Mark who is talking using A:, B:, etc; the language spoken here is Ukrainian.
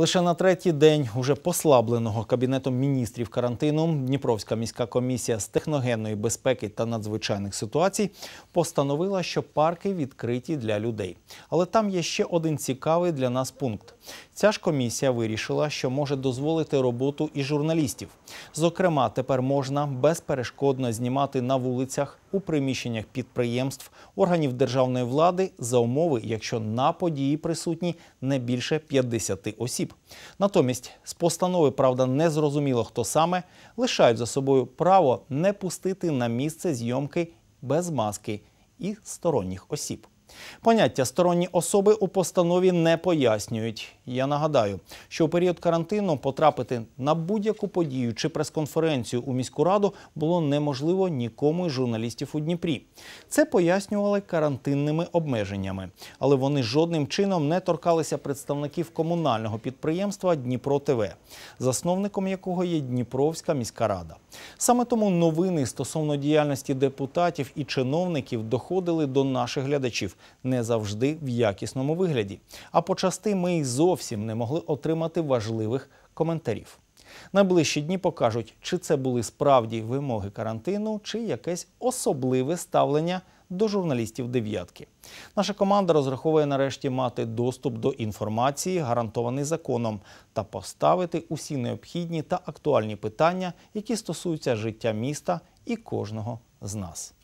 A: Лише на третій день уже послабленого кабінетом міністрів карантину Дніпровська міська комісія з техногенної безпеки та надзвичайних ситуацій постановила, що парки відкриті для людей. Але там є ще один цікавий для нас пункт. Ця ж комісія вирішила, що може дозволити роботу і журналістів. Зокрема, тепер можна безперешкодно знімати на вулицях у приміщеннях підприємств, органів державної влади за умови, якщо на події присутні не більше 50 осіб осіб. Натомість з постанови, правда, не зрозуміло, хто саме лишають за собою право не пустити на місце зйомки без маски і сторонніх осіб. Поняття сторонні особи у постанові не пояснюють. Я нагадаю, що у період карантину потрапити на будь-яку подію чи прес-конференцію у міську раду було неможливо нікому із журналістів у Дніпрі. Це пояснювали карантинними обмеженнями, але вони жодним чином не торкалися представників комунального підприємства Дніпро ТВ, засновником якого є Дніпровська міська рада. Саме тому новини стосовно діяльності депутатів і чиновників доходили до наших глядачів не завжди в якісному вигляді. А почасти ми й зовсім зовсім не могли отримати важливих коментарів. Найближчі дні покажуть, чи це були справді вимоги карантину, чи якесь особливе ставлення до журналістів дев'ятки. Наша команда розраховує нарешті мати доступ до інформації, гарантований законом, та поставити усі необхідні та актуальні питання, які стосуються життя міста і кожного з нас.